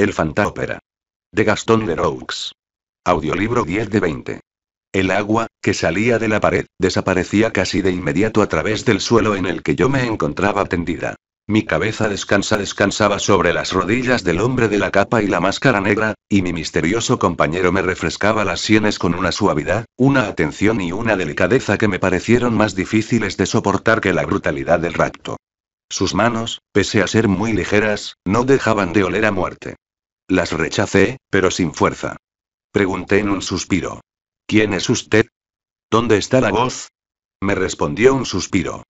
El Fantaópera. De Gastón de Audiolibro 10 de 20. El agua, que salía de la pared, desaparecía casi de inmediato a través del suelo en el que yo me encontraba tendida. Mi cabeza descansa descansaba sobre las rodillas del hombre de la capa y la máscara negra, y mi misterioso compañero me refrescaba las sienes con una suavidad, una atención y una delicadeza que me parecieron más difíciles de soportar que la brutalidad del rapto. Sus manos, pese a ser muy ligeras, no dejaban de oler a muerte. Las rechacé, pero sin fuerza. Pregunté en un suspiro. ¿Quién es usted? ¿Dónde está la voz? Me respondió un suspiro.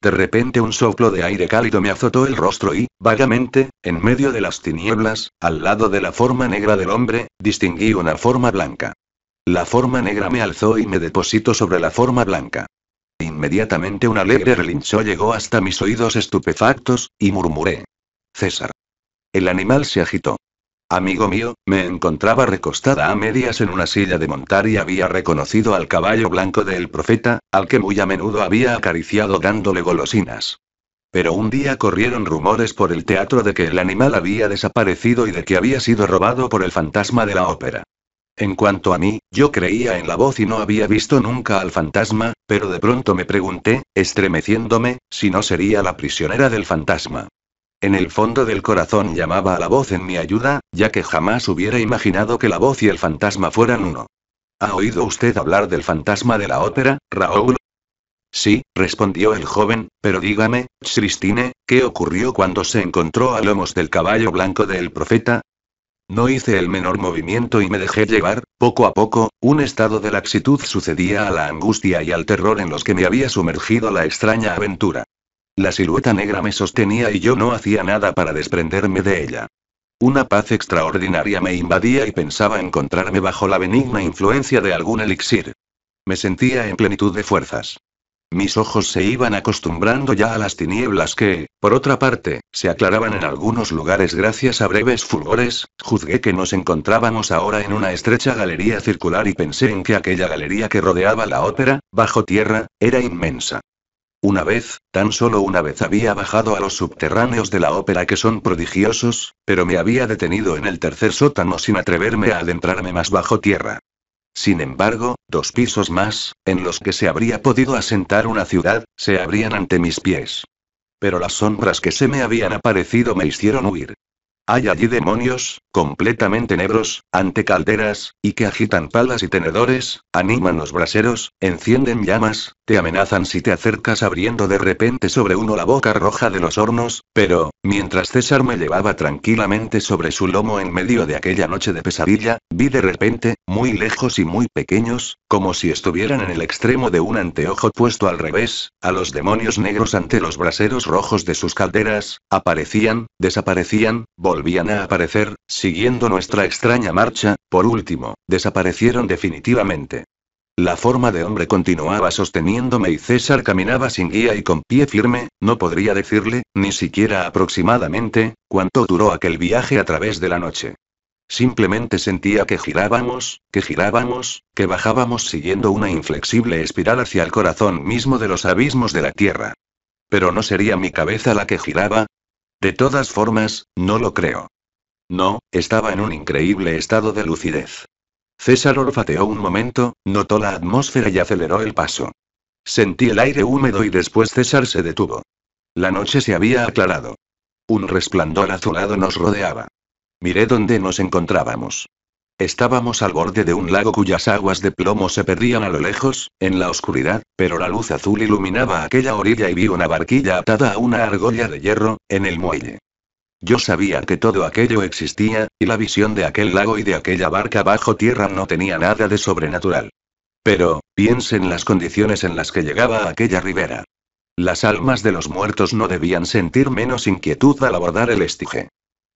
De repente un soplo de aire cálido me azotó el rostro y, vagamente, en medio de las tinieblas, al lado de la forma negra del hombre, distinguí una forma blanca. La forma negra me alzó y me depositó sobre la forma blanca. Inmediatamente un alegre relincho llegó hasta mis oídos estupefactos, y murmuré. César. El animal se agitó. Amigo mío, me encontraba recostada a medias en una silla de montar y había reconocido al caballo blanco del profeta, al que muy a menudo había acariciado dándole golosinas. Pero un día corrieron rumores por el teatro de que el animal había desaparecido y de que había sido robado por el fantasma de la ópera. En cuanto a mí, yo creía en la voz y no había visto nunca al fantasma, pero de pronto me pregunté, estremeciéndome, si no sería la prisionera del fantasma. En el fondo del corazón llamaba a la voz en mi ayuda, ya que jamás hubiera imaginado que la voz y el fantasma fueran uno. ¿Ha oído usted hablar del fantasma de la ópera, Raúl? Sí, respondió el joven, pero dígame, Christine, ¿qué ocurrió cuando se encontró a lomos del caballo blanco del profeta? No hice el menor movimiento y me dejé llevar, poco a poco, un estado de laxitud sucedía a la angustia y al terror en los que me había sumergido la extraña aventura. La silueta negra me sostenía y yo no hacía nada para desprenderme de ella. Una paz extraordinaria me invadía y pensaba encontrarme bajo la benigna influencia de algún elixir. Me sentía en plenitud de fuerzas. Mis ojos se iban acostumbrando ya a las tinieblas que, por otra parte, se aclaraban en algunos lugares gracias a breves fulgores, juzgué que nos encontrábamos ahora en una estrecha galería circular y pensé en que aquella galería que rodeaba la ópera, bajo tierra, era inmensa. Una vez, tan solo una vez había bajado a los subterráneos de la ópera que son prodigiosos, pero me había detenido en el tercer sótano sin atreverme a adentrarme más bajo tierra. Sin embargo, dos pisos más, en los que se habría podido asentar una ciudad, se abrían ante mis pies. Pero las sombras que se me habían aparecido me hicieron huir. Hay allí demonios, completamente negros, ante calderas, y que agitan palas y tenedores, animan los braseros, encienden llamas, te amenazan si te acercas abriendo de repente sobre uno la boca roja de los hornos, pero, mientras César me llevaba tranquilamente sobre su lomo en medio de aquella noche de pesadilla, vi de repente, muy lejos y muy pequeños, como si estuvieran en el extremo de un anteojo puesto al revés, a los demonios negros ante los braseros rojos de sus calderas, aparecían, desaparecían, volvían a aparecer, siguiendo nuestra extraña marcha, por último, desaparecieron definitivamente. La forma de hombre continuaba sosteniéndome y César caminaba sin guía y con pie firme, no podría decirle, ni siquiera aproximadamente, cuánto duró aquel viaje a través de la noche. Simplemente sentía que girábamos, que girábamos, que bajábamos siguiendo una inflexible espiral hacia el corazón mismo de los abismos de la Tierra. Pero no sería mi cabeza la que giraba. De todas formas, no lo creo. No, estaba en un increíble estado de lucidez. César olfateó un momento, notó la atmósfera y aceleró el paso. Sentí el aire húmedo y después César se detuvo. La noche se había aclarado. Un resplandor azulado nos rodeaba. Miré dónde nos encontrábamos. Estábamos al borde de un lago cuyas aguas de plomo se perdían a lo lejos, en la oscuridad, pero la luz azul iluminaba aquella orilla y vi una barquilla atada a una argolla de hierro, en el muelle. Yo sabía que todo aquello existía, y la visión de aquel lago y de aquella barca bajo tierra no tenía nada de sobrenatural. Pero, piensen las condiciones en las que llegaba a aquella ribera. Las almas de los muertos no debían sentir menos inquietud al abordar el estige.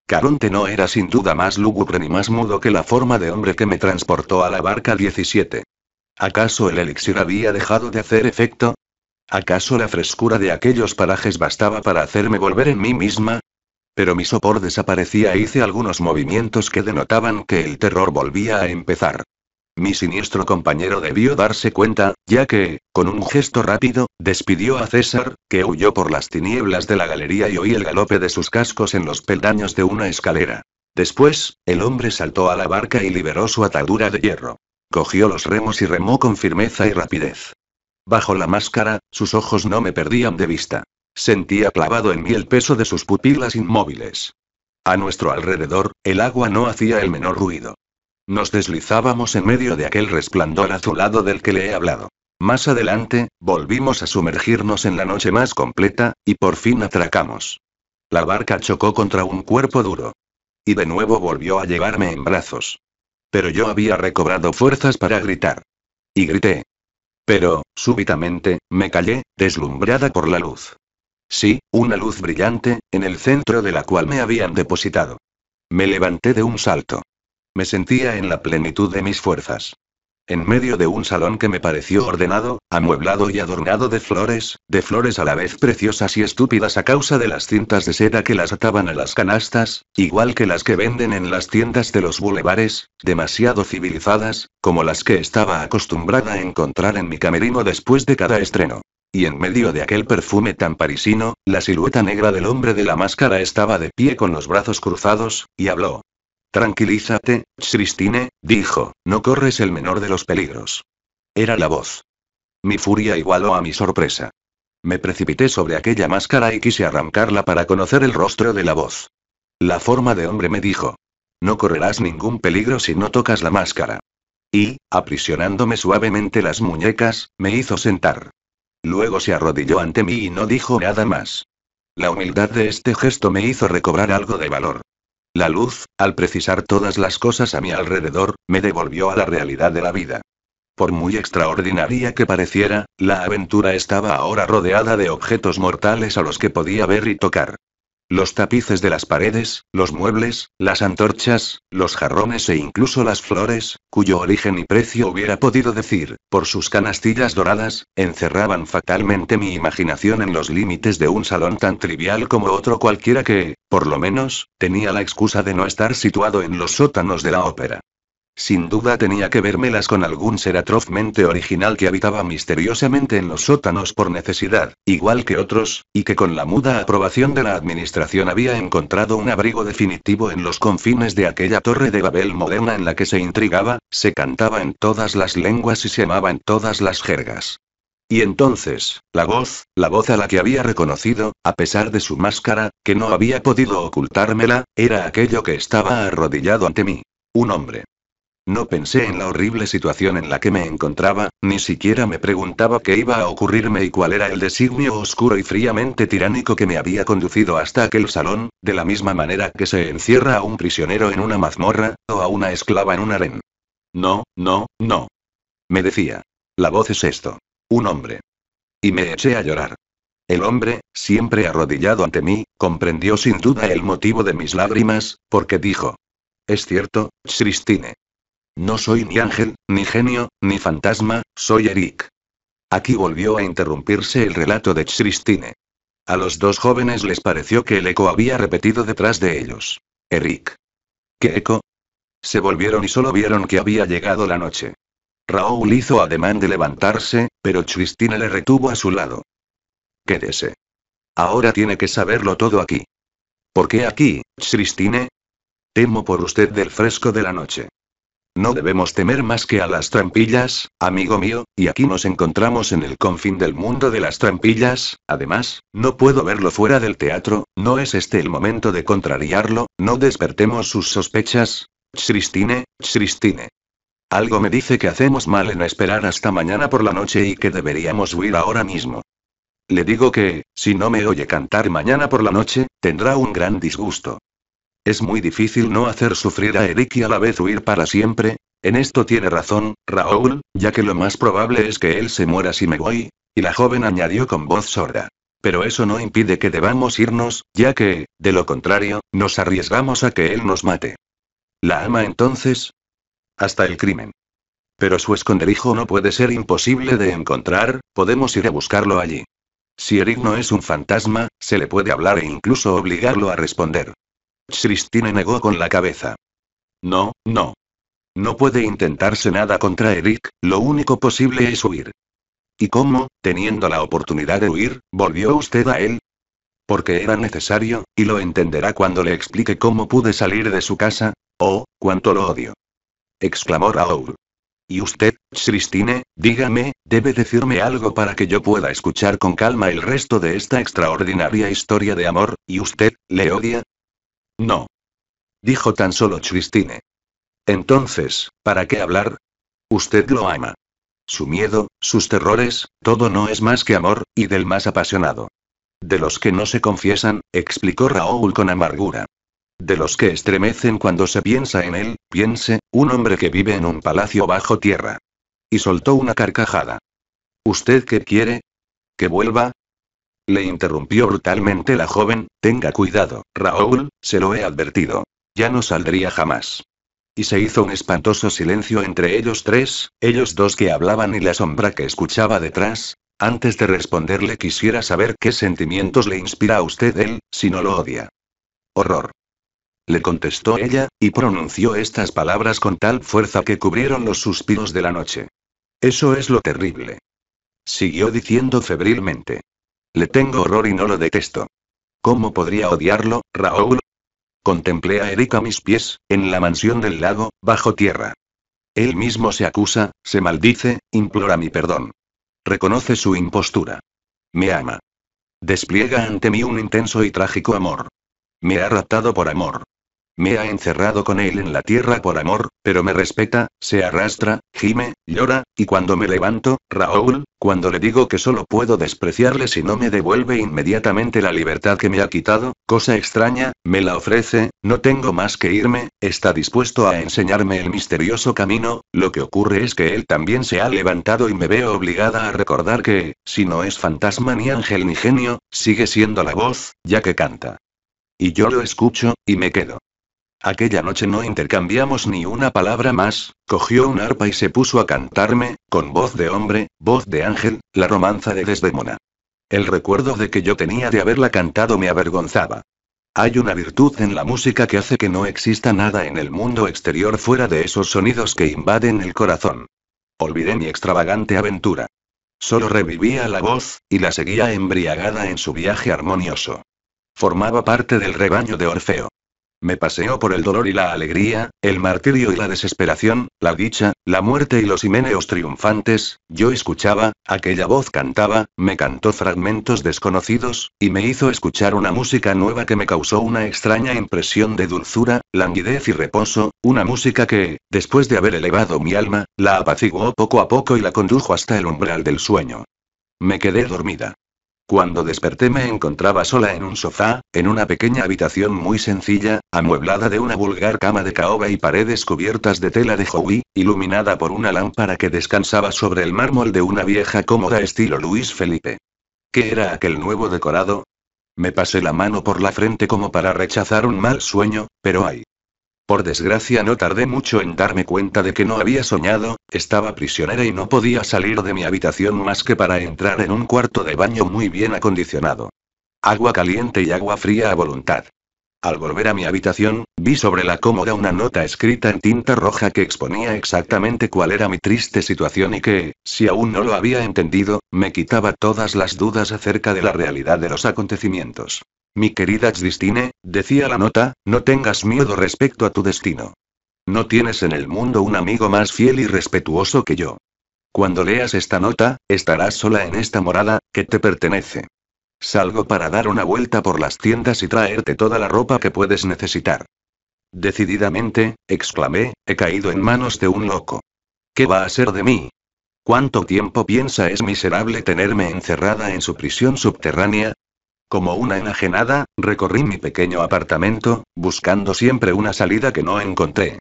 Caronte no era sin duda más lúgubre ni más mudo que la forma de hombre que me transportó a la barca 17. ¿Acaso el elixir había dejado de hacer efecto? ¿Acaso la frescura de aquellos parajes bastaba para hacerme volver en mí misma? Pero mi sopor desaparecía e hice algunos movimientos que denotaban que el terror volvía a empezar. Mi siniestro compañero debió darse cuenta, ya que, con un gesto rápido, despidió a César, que huyó por las tinieblas de la galería y oí el galope de sus cascos en los peldaños de una escalera. Después, el hombre saltó a la barca y liberó su atadura de hierro. Cogió los remos y remó con firmeza y rapidez. Bajo la máscara, sus ojos no me perdían de vista. Sentía clavado en mí el peso de sus pupilas inmóviles. A nuestro alrededor, el agua no hacía el menor ruido. Nos deslizábamos en medio de aquel resplandor azulado del que le he hablado. Más adelante, volvimos a sumergirnos en la noche más completa, y por fin atracamos. La barca chocó contra un cuerpo duro. Y de nuevo volvió a llevarme en brazos. Pero yo había recobrado fuerzas para gritar. Y grité. Pero, súbitamente, me callé, deslumbrada por la luz. Sí, una luz brillante, en el centro de la cual me habían depositado. Me levanté de un salto. Me sentía en la plenitud de mis fuerzas. En medio de un salón que me pareció ordenado, amueblado y adornado de flores, de flores a la vez preciosas y estúpidas a causa de las cintas de seda que las ataban a las canastas, igual que las que venden en las tiendas de los bulevares, demasiado civilizadas, como las que estaba acostumbrada a encontrar en mi camerino después de cada estreno. Y en medio de aquel perfume tan parisino, la silueta negra del hombre de la máscara estaba de pie con los brazos cruzados, y habló. Tranquilízate, Christine, dijo, no corres el menor de los peligros. Era la voz. Mi furia igualó a mi sorpresa. Me precipité sobre aquella máscara y quise arrancarla para conocer el rostro de la voz. La forma de hombre me dijo. No correrás ningún peligro si no tocas la máscara. Y, aprisionándome suavemente las muñecas, me hizo sentar. Luego se arrodilló ante mí y no dijo nada más. La humildad de este gesto me hizo recobrar algo de valor. La luz, al precisar todas las cosas a mi alrededor, me devolvió a la realidad de la vida. Por muy extraordinaria que pareciera, la aventura estaba ahora rodeada de objetos mortales a los que podía ver y tocar. Los tapices de las paredes, los muebles, las antorchas, los jarrones e incluso las flores, cuyo origen y precio hubiera podido decir, por sus canastillas doradas, encerraban fatalmente mi imaginación en los límites de un salón tan trivial como otro cualquiera que, por lo menos, tenía la excusa de no estar situado en los sótanos de la ópera. Sin duda tenía que vérmelas con algún ser atrozmente original que habitaba misteriosamente en los sótanos por necesidad, igual que otros, y que con la muda aprobación de la administración había encontrado un abrigo definitivo en los confines de aquella torre de Babel moderna en la que se intrigaba, se cantaba en todas las lenguas y se amaba en todas las jergas. Y entonces, la voz, la voz a la que había reconocido, a pesar de su máscara, que no había podido ocultármela, era aquello que estaba arrodillado ante mí. Un hombre. No pensé en la horrible situación en la que me encontraba, ni siquiera me preguntaba qué iba a ocurrirme y cuál era el designio oscuro y fríamente tiránico que me había conducido hasta aquel salón, de la misma manera que se encierra a un prisionero en una mazmorra, o a una esclava en un harén. No, no, no. Me decía. La voz es esto. Un hombre. Y me eché a llorar. El hombre, siempre arrodillado ante mí, comprendió sin duda el motivo de mis lágrimas, porque dijo. Es cierto, Christine. No soy ni ángel, ni genio, ni fantasma, soy Eric. Aquí volvió a interrumpirse el relato de Christine. A los dos jóvenes les pareció que el eco había repetido detrás de ellos. Eric. ¿Qué eco? Se volvieron y solo vieron que había llegado la noche. Raúl hizo ademán de levantarse, pero Christine le retuvo a su lado. Quédese. Ahora tiene que saberlo todo aquí. ¿Por qué aquí, Christine? Temo por usted del fresco de la noche. No debemos temer más que a las trampillas, amigo mío, y aquí nos encontramos en el confín del mundo de las trampillas, además, no puedo verlo fuera del teatro, no es este el momento de contrariarlo, no despertemos sus sospechas. Christine, Christine. Algo me dice que hacemos mal en esperar hasta mañana por la noche y que deberíamos huir ahora mismo. Le digo que, si no me oye cantar mañana por la noche, tendrá un gran disgusto. Es muy difícil no hacer sufrir a Eric y a la vez huir para siempre. En esto tiene razón, Raúl, ya que lo más probable es que él se muera si me voy. Y la joven añadió con voz sorda. Pero eso no impide que debamos irnos, ya que, de lo contrario, nos arriesgamos a que él nos mate. ¿La ama entonces? Hasta el crimen. Pero su esconderijo no puede ser imposible de encontrar, podemos ir a buscarlo allí. Si Eric no es un fantasma, se le puede hablar e incluso obligarlo a responder. Christine negó con la cabeza. No, no. No puede intentarse nada contra Eric, lo único posible es huir. ¿Y cómo, teniendo la oportunidad de huir, volvió usted a él? Porque era necesario, y lo entenderá cuando le explique cómo pude salir de su casa. Oh, cuánto lo odio. exclamó Raoul. Y usted, Christine, dígame, debe decirme algo para que yo pueda escuchar con calma el resto de esta extraordinaria historia de amor, ¿y usted, le odia? No. Dijo tan solo Christine. Entonces, ¿para qué hablar? Usted lo ama. Su miedo, sus terrores, todo no es más que amor, y del más apasionado. De los que no se confiesan, explicó Raúl con amargura. De los que estremecen cuando se piensa en él, piense, un hombre que vive en un palacio bajo tierra. Y soltó una carcajada. ¿Usted qué quiere? ¿Que vuelva? Le interrumpió brutalmente la joven, tenga cuidado, Raúl, se lo he advertido. Ya no saldría jamás. Y se hizo un espantoso silencio entre ellos tres, ellos dos que hablaban y la sombra que escuchaba detrás. Antes de responderle quisiera saber qué sentimientos le inspira a usted él, si no lo odia. Horror. Le contestó ella, y pronunció estas palabras con tal fuerza que cubrieron los suspiros de la noche. Eso es lo terrible. Siguió diciendo febrilmente. Le tengo horror y no lo detesto. ¿Cómo podría odiarlo, Raúl? Contemplé a Eric a mis pies, en la mansión del lago, bajo tierra. Él mismo se acusa, se maldice, implora mi perdón. Reconoce su impostura. Me ama. Despliega ante mí un intenso y trágico amor. Me ha raptado por amor. Me ha encerrado con él en la tierra por amor, pero me respeta, se arrastra, gime, llora, y cuando me levanto, Raúl, cuando le digo que solo puedo despreciarle si no me devuelve inmediatamente la libertad que me ha quitado, cosa extraña, me la ofrece, no tengo más que irme, está dispuesto a enseñarme el misterioso camino, lo que ocurre es que él también se ha levantado y me veo obligada a recordar que, si no es fantasma ni ángel ni genio, sigue siendo la voz, ya que canta. Y yo lo escucho, y me quedo. Aquella noche no intercambiamos ni una palabra más, cogió un arpa y se puso a cantarme, con voz de hombre, voz de ángel, la romanza de Desdemona. El recuerdo de que yo tenía de haberla cantado me avergonzaba. Hay una virtud en la música que hace que no exista nada en el mundo exterior fuera de esos sonidos que invaden el corazón. Olvidé mi extravagante aventura. Solo revivía la voz, y la seguía embriagada en su viaje armonioso. Formaba parte del rebaño de Orfeo. Me paseó por el dolor y la alegría, el martirio y la desesperación, la dicha, la muerte y los himeneos triunfantes, yo escuchaba, aquella voz cantaba, me cantó fragmentos desconocidos, y me hizo escuchar una música nueva que me causó una extraña impresión de dulzura, languidez y reposo, una música que, después de haber elevado mi alma, la apaciguó poco a poco y la condujo hasta el umbral del sueño. Me quedé dormida. Cuando desperté me encontraba sola en un sofá, en una pequeña habitación muy sencilla, amueblada de una vulgar cama de caoba y paredes cubiertas de tela de Howie, iluminada por una lámpara que descansaba sobre el mármol de una vieja cómoda estilo Luis Felipe. ¿Qué era aquel nuevo decorado? Me pasé la mano por la frente como para rechazar un mal sueño, pero ay, por desgracia no tardé mucho en darme cuenta de que no había soñado, estaba prisionera y no podía salir de mi habitación más que para entrar en un cuarto de baño muy bien acondicionado. Agua caliente y agua fría a voluntad. Al volver a mi habitación, vi sobre la cómoda una nota escrita en tinta roja que exponía exactamente cuál era mi triste situación y que, si aún no lo había entendido, me quitaba todas las dudas acerca de la realidad de los acontecimientos. Mi querida Christine, decía la nota, no tengas miedo respecto a tu destino. No tienes en el mundo un amigo más fiel y respetuoso que yo. Cuando leas esta nota, estarás sola en esta morada, que te pertenece. Salgo para dar una vuelta por las tiendas y traerte toda la ropa que puedes necesitar. Decididamente, exclamé, he caído en manos de un loco. ¿Qué va a ser de mí? ¿Cuánto tiempo piensa es miserable tenerme encerrada en su prisión subterránea? Como una enajenada, recorrí mi pequeño apartamento, buscando siempre una salida que no encontré.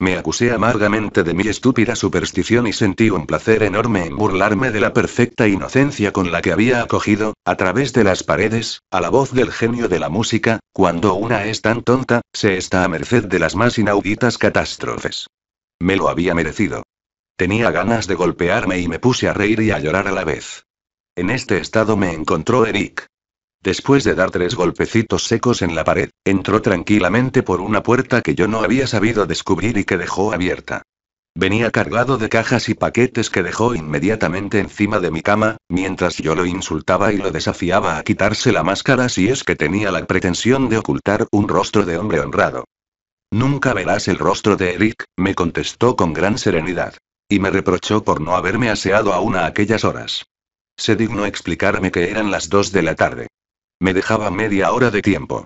Me acusé amargamente de mi estúpida superstición y sentí un placer enorme en burlarme de la perfecta inocencia con la que había acogido, a través de las paredes, a la voz del genio de la música, cuando una es tan tonta, se está a merced de las más inauditas catástrofes. Me lo había merecido. Tenía ganas de golpearme y me puse a reír y a llorar a la vez. En este estado me encontró Eric. Después de dar tres golpecitos secos en la pared, entró tranquilamente por una puerta que yo no había sabido descubrir y que dejó abierta. Venía cargado de cajas y paquetes que dejó inmediatamente encima de mi cama, mientras yo lo insultaba y lo desafiaba a quitarse la máscara si es que tenía la pretensión de ocultar un rostro de hombre honrado. Nunca verás el rostro de Eric, me contestó con gran serenidad. Y me reprochó por no haberme aseado aún a aquellas horas. Se dignó explicarme que eran las dos de la tarde. Me dejaba media hora de tiempo.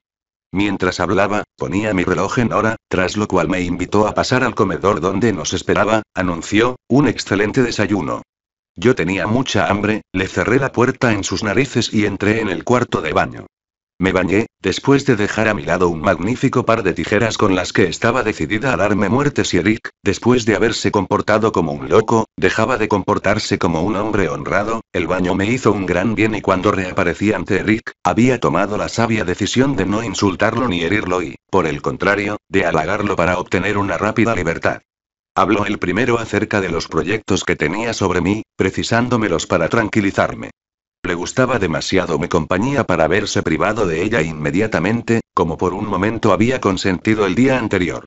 Mientras hablaba, ponía mi reloj en hora, tras lo cual me invitó a pasar al comedor donde nos esperaba, anunció, un excelente desayuno. Yo tenía mucha hambre, le cerré la puerta en sus narices y entré en el cuarto de baño. Me bañé, después de dejar a mi lado un magnífico par de tijeras con las que estaba decidida a darme muerte si Eric, después de haberse comportado como un loco, dejaba de comportarse como un hombre honrado, el baño me hizo un gran bien y cuando reaparecí ante Eric, había tomado la sabia decisión de no insultarlo ni herirlo y, por el contrario, de halagarlo para obtener una rápida libertad. Habló el primero acerca de los proyectos que tenía sobre mí, precisándomelos para tranquilizarme. Le gustaba demasiado mi compañía para verse privado de ella inmediatamente, como por un momento había consentido el día anterior.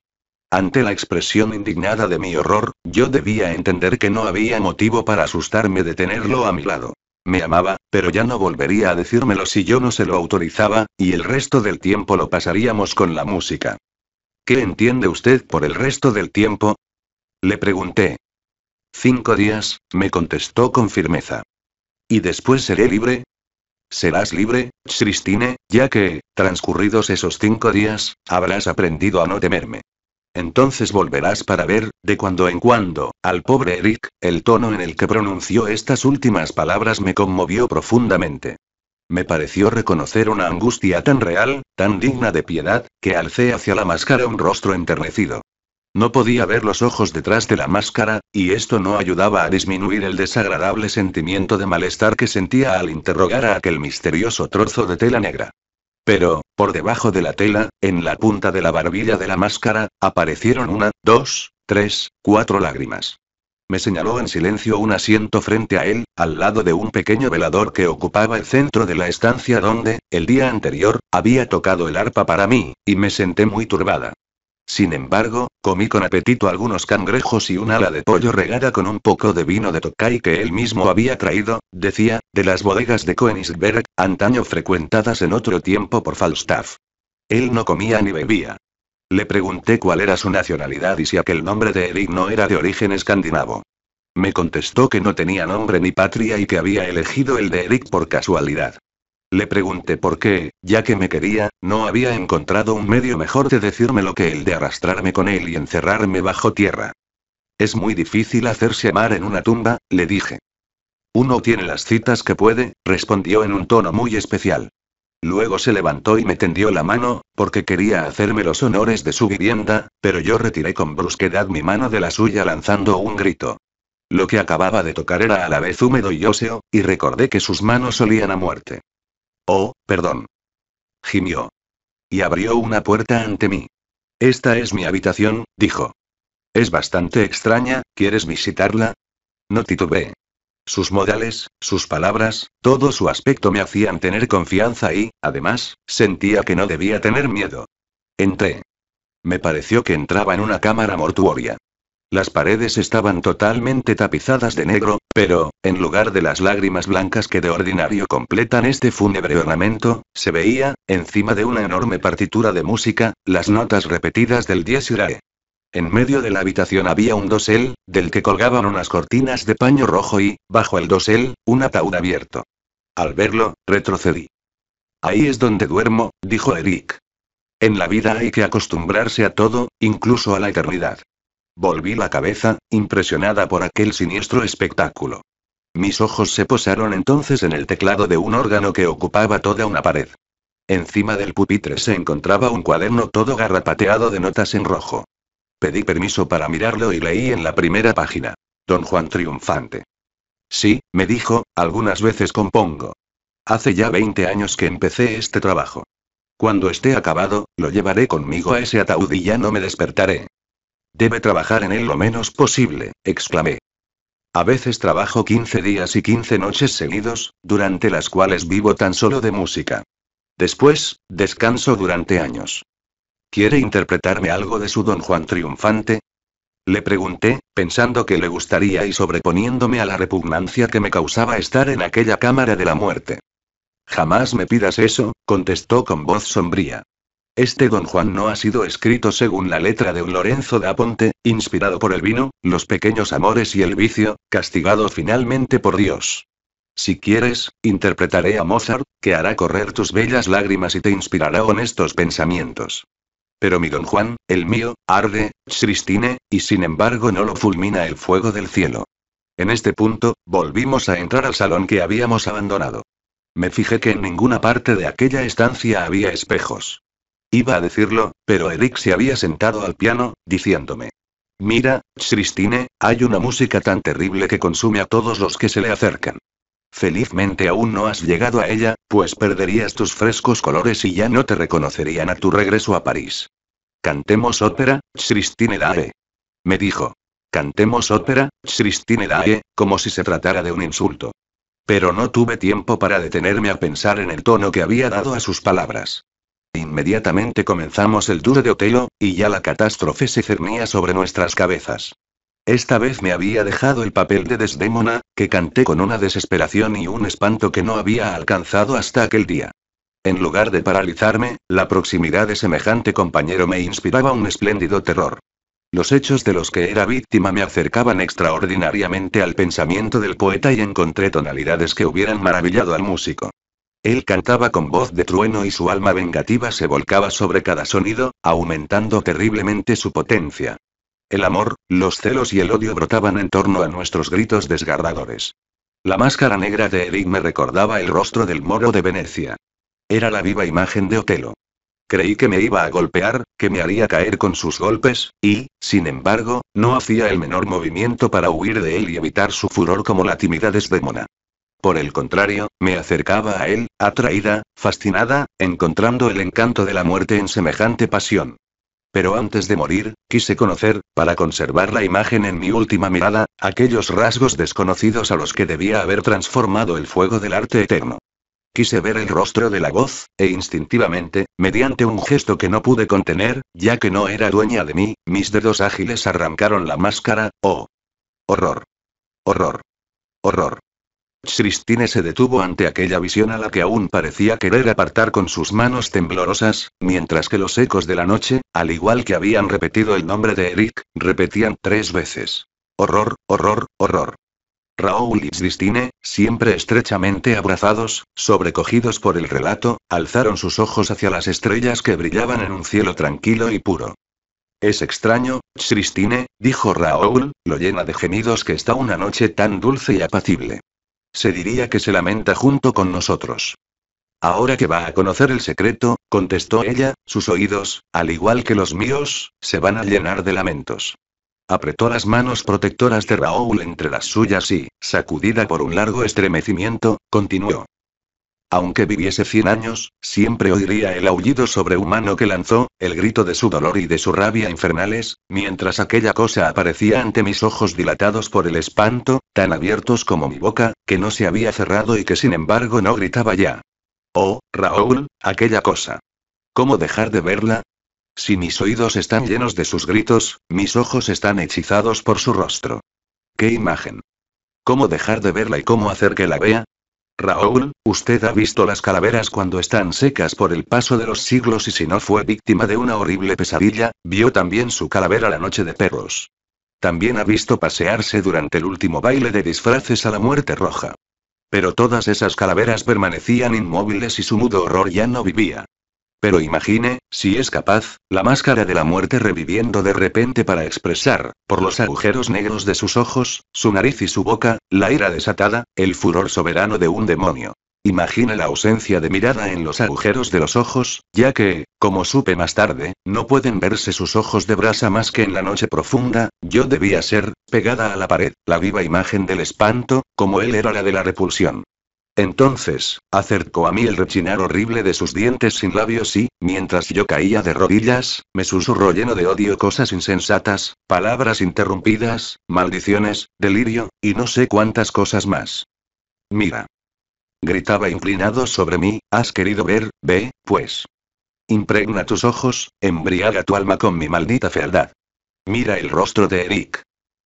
Ante la expresión indignada de mi horror, yo debía entender que no había motivo para asustarme de tenerlo a mi lado. Me amaba, pero ya no volvería a decírmelo si yo no se lo autorizaba, y el resto del tiempo lo pasaríamos con la música. ¿Qué entiende usted por el resto del tiempo? Le pregunté. Cinco días, me contestó con firmeza. ¿Y después seré libre? Serás libre, Christine, ya que, transcurridos esos cinco días, habrás aprendido a no temerme. Entonces volverás para ver, de cuando en cuando, al pobre Eric, el tono en el que pronunció estas últimas palabras me conmovió profundamente. Me pareció reconocer una angustia tan real, tan digna de piedad, que alcé hacia la máscara un rostro enternecido. No podía ver los ojos detrás de la máscara, y esto no ayudaba a disminuir el desagradable sentimiento de malestar que sentía al interrogar a aquel misterioso trozo de tela negra. Pero, por debajo de la tela, en la punta de la barbilla de la máscara, aparecieron una, dos, tres, cuatro lágrimas. Me señaló en silencio un asiento frente a él, al lado de un pequeño velador que ocupaba el centro de la estancia donde, el día anterior, había tocado el arpa para mí, y me senté muy turbada. Sin embargo, comí con apetito algunos cangrejos y un ala de pollo regada con un poco de vino de Tokai que él mismo había traído, decía, de las bodegas de Koenigsberg, antaño frecuentadas en otro tiempo por Falstaff. Él no comía ni bebía. Le pregunté cuál era su nacionalidad y si aquel nombre de Eric no era de origen escandinavo. Me contestó que no tenía nombre ni patria y que había elegido el de Eric por casualidad. Le pregunté por qué, ya que me quería, no había encontrado un medio mejor de decirme lo que el de arrastrarme con él y encerrarme bajo tierra. Es muy difícil hacerse amar en una tumba, le dije. Uno tiene las citas que puede, respondió en un tono muy especial. Luego se levantó y me tendió la mano, porque quería hacerme los honores de su vivienda, pero yo retiré con brusquedad mi mano de la suya lanzando un grito. Lo que acababa de tocar era a la vez húmedo y óseo, y recordé que sus manos olían a muerte. Oh, perdón. Gimió. Y abrió una puerta ante mí. Esta es mi habitación, dijo. Es bastante extraña, ¿quieres visitarla? No titubeé. Sus modales, sus palabras, todo su aspecto me hacían tener confianza y, además, sentía que no debía tener miedo. Entré. Me pareció que entraba en una cámara mortuoria. Las paredes estaban totalmente tapizadas de negro, pero, en lugar de las lágrimas blancas que de ordinario completan este fúnebre ornamento, se veía, encima de una enorme partitura de música, las notas repetidas del Dies Irae. En medio de la habitación había un dosel, del que colgaban unas cortinas de paño rojo y, bajo el dosel, un ataúd abierto. Al verlo, retrocedí. Ahí es donde duermo, dijo Eric. En la vida hay que acostumbrarse a todo, incluso a la eternidad. Volví la cabeza, impresionada por aquel siniestro espectáculo. Mis ojos se posaron entonces en el teclado de un órgano que ocupaba toda una pared. Encima del pupitre se encontraba un cuaderno todo garrapateado de notas en rojo. Pedí permiso para mirarlo y leí en la primera página. Don Juan triunfante. Sí, me dijo, algunas veces compongo. Hace ya 20 años que empecé este trabajo. Cuando esté acabado, lo llevaré conmigo a ese ataúd y ya no me despertaré. Debe trabajar en él lo menos posible, exclamé. A veces trabajo 15 días y 15 noches seguidos, durante las cuales vivo tan solo de música. Después, descanso durante años. ¿Quiere interpretarme algo de su Don Juan triunfante? Le pregunté, pensando que le gustaría y sobreponiéndome a la repugnancia que me causaba estar en aquella cámara de la muerte. Jamás me pidas eso, contestó con voz sombría. Este Don Juan no ha sido escrito según la letra de un Lorenzo da Ponte, inspirado por el vino, los pequeños amores y el vicio, castigado finalmente por Dios. Si quieres, interpretaré a Mozart, que hará correr tus bellas lágrimas y te inspirará honestos pensamientos. Pero mi Don Juan, el mío, arde, Christine, y sin embargo no lo fulmina el fuego del cielo. En este punto, volvimos a entrar al salón que habíamos abandonado. Me fijé que en ninguna parte de aquella estancia había espejos. Iba a decirlo, pero Eric se había sentado al piano, diciéndome. Mira, Christine, hay una música tan terrible que consume a todos los que se le acercan. Felizmente aún no has llegado a ella, pues perderías tus frescos colores y ya no te reconocerían a tu regreso a París. Cantemos ópera, Christine Dae. Me dijo. Cantemos ópera, Christine Dae, como si se tratara de un insulto. Pero no tuve tiempo para detenerme a pensar en el tono que había dado a sus palabras. Inmediatamente comenzamos el duro de Otelo, y ya la catástrofe se cernía sobre nuestras cabezas. Esta vez me había dejado el papel de Desdémona, que canté con una desesperación y un espanto que no había alcanzado hasta aquel día. En lugar de paralizarme, la proximidad de semejante compañero me inspiraba un espléndido terror. Los hechos de los que era víctima me acercaban extraordinariamente al pensamiento del poeta y encontré tonalidades que hubieran maravillado al músico. Él cantaba con voz de trueno y su alma vengativa se volcaba sobre cada sonido, aumentando terriblemente su potencia. El amor, los celos y el odio brotaban en torno a nuestros gritos desgarradores. La máscara negra de Eric me recordaba el rostro del moro de Venecia. Era la viva imagen de Otelo. Creí que me iba a golpear, que me haría caer con sus golpes, y, sin embargo, no hacía el menor movimiento para huir de él y evitar su furor como la timidez desdémona. Por el contrario, me acercaba a él, atraída, fascinada, encontrando el encanto de la muerte en semejante pasión. Pero antes de morir, quise conocer, para conservar la imagen en mi última mirada, aquellos rasgos desconocidos a los que debía haber transformado el fuego del arte eterno. Quise ver el rostro de la voz, e instintivamente, mediante un gesto que no pude contener, ya que no era dueña de mí, mis dedos ágiles arrancaron la máscara, oh. Horror. Horror. Horror. Christine se detuvo ante aquella visión a la que aún parecía querer apartar con sus manos temblorosas, mientras que los ecos de la noche, al igual que habían repetido el nombre de Eric, repetían tres veces. Horror, horror, horror. Raúl y Christine, siempre estrechamente abrazados, sobrecogidos por el relato, alzaron sus ojos hacia las estrellas que brillaban en un cielo tranquilo y puro. Es extraño, Christine, dijo Raúl, lo llena de gemidos que está una noche tan dulce y apacible. Se diría que se lamenta junto con nosotros. Ahora que va a conocer el secreto, contestó ella, sus oídos, al igual que los míos, se van a llenar de lamentos. Apretó las manos protectoras de Raúl entre las suyas y, sacudida por un largo estremecimiento, continuó. Aunque viviese cien años, siempre oiría el aullido sobrehumano que lanzó, el grito de su dolor y de su rabia infernales, mientras aquella cosa aparecía ante mis ojos dilatados por el espanto, tan abiertos como mi boca, que no se había cerrado y que sin embargo no gritaba ya. Oh, Raúl, aquella cosa. ¿Cómo dejar de verla? Si mis oídos están llenos de sus gritos, mis ojos están hechizados por su rostro. ¡Qué imagen! ¿Cómo dejar de verla y cómo hacer que la vea? Raúl, usted ha visto las calaveras cuando están secas por el paso de los siglos y si no fue víctima de una horrible pesadilla, vio también su calavera la noche de perros. También ha visto pasearse durante el último baile de disfraces a la muerte roja. Pero todas esas calaveras permanecían inmóviles y su mudo horror ya no vivía. Pero imagine, si es capaz, la máscara de la muerte reviviendo de repente para expresar, por los agujeros negros de sus ojos, su nariz y su boca, la ira desatada, el furor soberano de un demonio. Imagine la ausencia de mirada en los agujeros de los ojos, ya que, como supe más tarde, no pueden verse sus ojos de brasa más que en la noche profunda, yo debía ser, pegada a la pared, la viva imagen del espanto, como él era la de la repulsión. Entonces, acercó a mí el rechinar horrible de sus dientes sin labios y, mientras yo caía de rodillas, me susurró lleno de odio cosas insensatas, palabras interrumpidas, maldiciones, delirio, y no sé cuántas cosas más. Mira. Gritaba inclinado sobre mí, has querido ver, ve, pues. Impregna tus ojos, embriaga tu alma con mi maldita fealdad. Mira el rostro de Eric.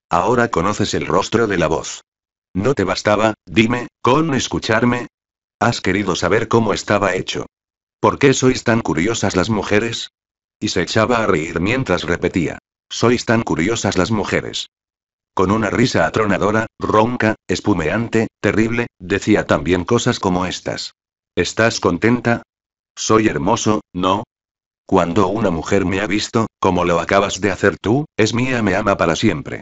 Ahora conoces el rostro de la voz. ¿No te bastaba, dime, con escucharme? ¿Has querido saber cómo estaba hecho? ¿Por qué sois tan curiosas las mujeres? Y se echaba a reír mientras repetía. Sois tan curiosas las mujeres. Con una risa atronadora, ronca, espumeante, terrible, decía también cosas como estas. ¿Estás contenta? Soy hermoso, ¿no? Cuando una mujer me ha visto, como lo acabas de hacer tú, es mía, me ama para siempre.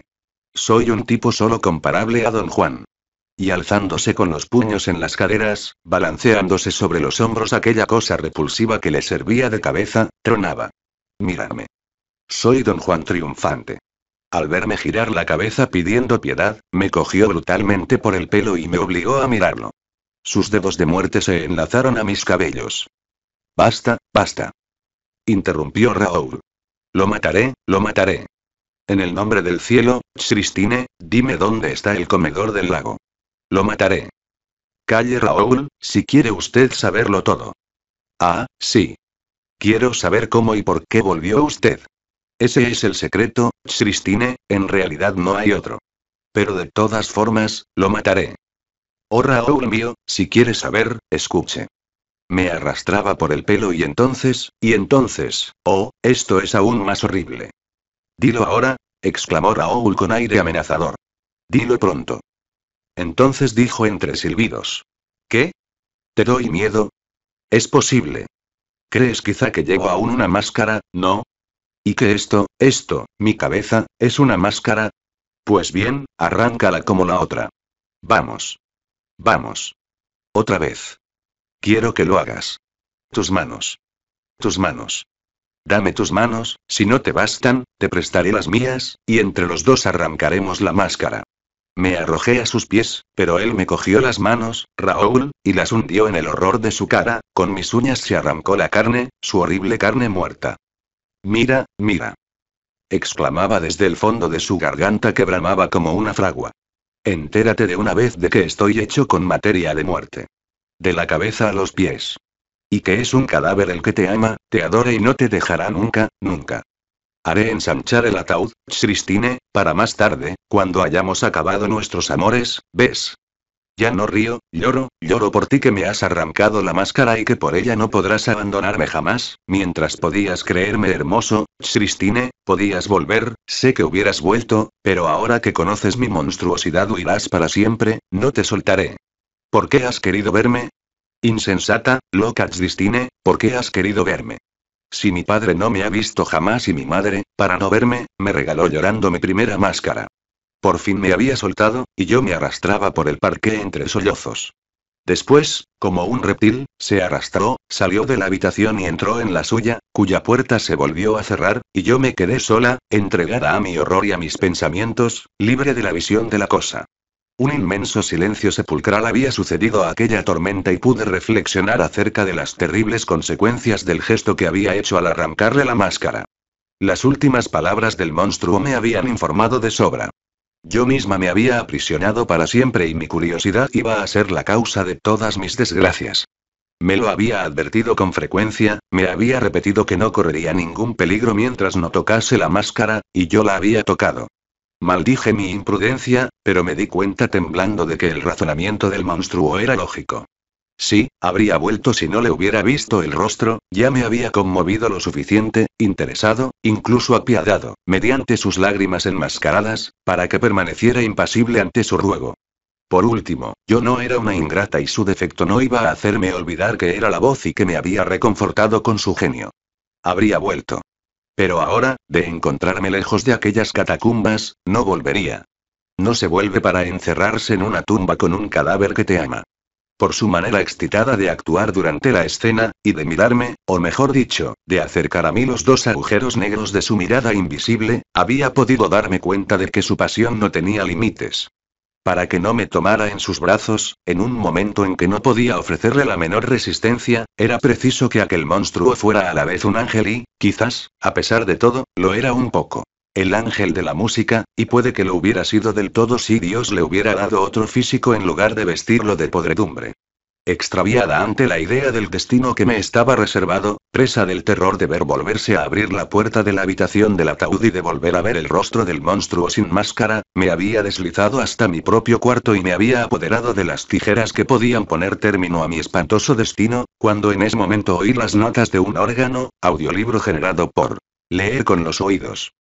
Soy un tipo solo comparable a don Juan. Y alzándose con los puños en las caderas, balanceándose sobre los hombros aquella cosa repulsiva que le servía de cabeza, tronaba. Mírame. Soy don Juan triunfante. Al verme girar la cabeza pidiendo piedad, me cogió brutalmente por el pelo y me obligó a mirarlo. Sus dedos de muerte se enlazaron a mis cabellos. Basta, basta. Interrumpió Raúl. Lo mataré, lo mataré. En el nombre del cielo, Christine, dime dónde está el comedor del lago. Lo mataré. Calle Raúl, si quiere usted saberlo todo. Ah, sí. Quiero saber cómo y por qué volvió usted. Ese es el secreto, Christine, en realidad no hay otro. Pero de todas formas, lo mataré. Oh Raúl mío, si quiere saber, escuche. Me arrastraba por el pelo y entonces, y entonces, oh, esto es aún más horrible. Dilo ahora, exclamó Raúl con aire amenazador. Dilo pronto. Entonces dijo entre silbidos. ¿Qué? ¿Te doy miedo? Es posible. ¿Crees quizá que llevo aún una máscara, no? ¿Y que esto, esto, mi cabeza, es una máscara? Pues bien, arráncala como la otra. Vamos. Vamos. Otra vez. Quiero que lo hagas. Tus manos. Tus manos. Dame tus manos, si no te bastan, te prestaré las mías, y entre los dos arrancaremos la máscara. Me arrojé a sus pies, pero él me cogió las manos, Raúl, y las hundió en el horror de su cara, con mis uñas se arrancó la carne, su horrible carne muerta. Mira, mira. exclamaba desde el fondo de su garganta que bramaba como una fragua. Entérate de una vez de que estoy hecho con materia de muerte. De la cabeza a los pies. Y que es un cadáver el que te ama, te adora y no te dejará nunca, nunca. Haré ensanchar el ataúd, Christine, para más tarde, cuando hayamos acabado nuestros amores, ¿ves? Ya no río, lloro, lloro por ti que me has arrancado la máscara y que por ella no podrás abandonarme jamás, mientras podías creerme hermoso, Christine, podías volver, sé que hubieras vuelto, pero ahora que conoces mi monstruosidad huirás para siempre, no te soltaré. ¿Por qué has querido verme? Insensata, loca, Distine, ¿por qué has querido verme? Si mi padre no me ha visto jamás y mi madre, para no verme, me regaló llorando mi primera máscara. Por fin me había soltado, y yo me arrastraba por el parque entre sollozos. Después, como un reptil, se arrastró, salió de la habitación y entró en la suya, cuya puerta se volvió a cerrar, y yo me quedé sola, entregada a mi horror y a mis pensamientos, libre de la visión de la cosa. Un inmenso silencio sepulcral había sucedido a aquella tormenta y pude reflexionar acerca de las terribles consecuencias del gesto que había hecho al arrancarle la máscara. Las últimas palabras del monstruo me habían informado de sobra. Yo misma me había aprisionado para siempre y mi curiosidad iba a ser la causa de todas mis desgracias. Me lo había advertido con frecuencia, me había repetido que no correría ningún peligro mientras no tocase la máscara, y yo la había tocado. Maldije mi imprudencia, pero me di cuenta temblando de que el razonamiento del monstruo era lógico. Sí, habría vuelto si no le hubiera visto el rostro, ya me había conmovido lo suficiente, interesado, incluso apiadado, mediante sus lágrimas enmascaradas, para que permaneciera impasible ante su ruego. Por último, yo no era una ingrata y su defecto no iba a hacerme olvidar que era la voz y que me había reconfortado con su genio. Habría vuelto. Pero ahora, de encontrarme lejos de aquellas catacumbas, no volvería. No se vuelve para encerrarse en una tumba con un cadáver que te ama. Por su manera excitada de actuar durante la escena, y de mirarme, o mejor dicho, de acercar a mí los dos agujeros negros de su mirada invisible, había podido darme cuenta de que su pasión no tenía límites para que no me tomara en sus brazos, en un momento en que no podía ofrecerle la menor resistencia, era preciso que aquel monstruo fuera a la vez un ángel y, quizás, a pesar de todo, lo era un poco. El ángel de la música, y puede que lo hubiera sido del todo si Dios le hubiera dado otro físico en lugar de vestirlo de podredumbre. Extraviada ante la idea del destino que me estaba reservado, presa del terror de ver volverse a abrir la puerta de la habitación del ataúd y de volver a ver el rostro del monstruo sin máscara, me había deslizado hasta mi propio cuarto y me había apoderado de las tijeras que podían poner término a mi espantoso destino, cuando en ese momento oí las notas de un órgano, audiolibro generado por leer con los oídos.